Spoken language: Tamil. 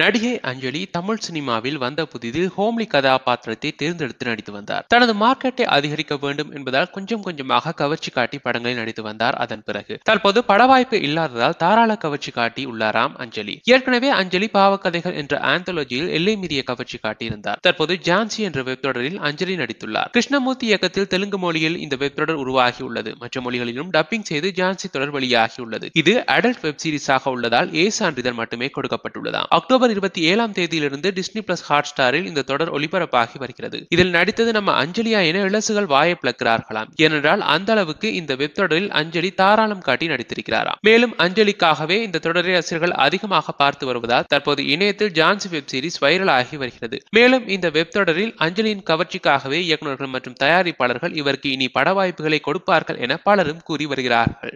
நடிகை அஞ்சலி தமிழ் சினிமாவில் வந்த புதிதில் ஹோம்லி கதாபாத்திரத்தை தேர்ந்தெடுத்து நடித்து வந்தார் தனது மார்க்கெட்டை அதிகரிக்க வேண்டும் என்பதால் கொஞ்சம் கொஞ்சமாக கவர்ச்சி காட்டி படங்களில் நடித்து வந்தார் அதன் பிறகு தற்போது பட வாய்ப்பு இல்லாததால் தாராள கவர்ச்சி காட்டி உள்ளாராம் அஞ்சலி ஏற்கனவே அஞ்சலி பாவக்கதைகள் என்ற ஆந்தாலஜியில் எல்லை மீறிய கவர்ச்சி காட்டியிருந்தார் தற்போது ஜான்சி என்ற வெப் தொடரில் அஞ்சலி நடித்துள்ளார் கிருஷ்ணமூர்த்தி இயக்கத்தில் தெலுங்கு மொழியில் இந்த வெப் தொடர் உருவாகியுள்ளது மற்ற மொழிகளிலும் டப்பிங் செய்து ஜான்சி தொடர் உள்ளது இது அடல்ட் வெப் சீரிஸாக உள்ளதால் ஏ சான்றிதழ் மட்டுமே கொடுக்கப்பட்டுள்ளதாம் அக்டோ அக்டோபர் இருபத்தி ஏழாம் தேதியிலிருந்து டிஸ்னி பிளஸ் ஹாட் ஸ்டாரில் இந்த தொடர் ஒளிபரப்பாகி வருகிறது இதில் நடித்தது நம்ம அஞ்சலியா என இளசுகள் வாயை பிளக்கிறார்களாம் ஏனென்றால் அந்த அளவுக்கு இந்த வெப் தொடரில் அஞ்சலி தாராளம் காட்டி நடித்திருக்கிறாராம் மேலும் அஞ்சலிக்காகவே இந்த தொடரை ரசிகர்கள் அதிகமாக பார்த்து வருவதால் தற்போது இணையத்தில் ஜான்சி வெப் சீரிஸ் வைரல் ஆகி வருகிறது மேலும் இந்த வெப் தொடரில் அஞ்சலியின் கவர்ச்சிக்காகவே இயக்குநர்கள் மற்றும் தயாரிப்பாளர்கள் இவருக்கு இனி பட வாய்ப்புகளை கொடுப்பார்கள் என பலரும் கூறி வருகிறார்கள்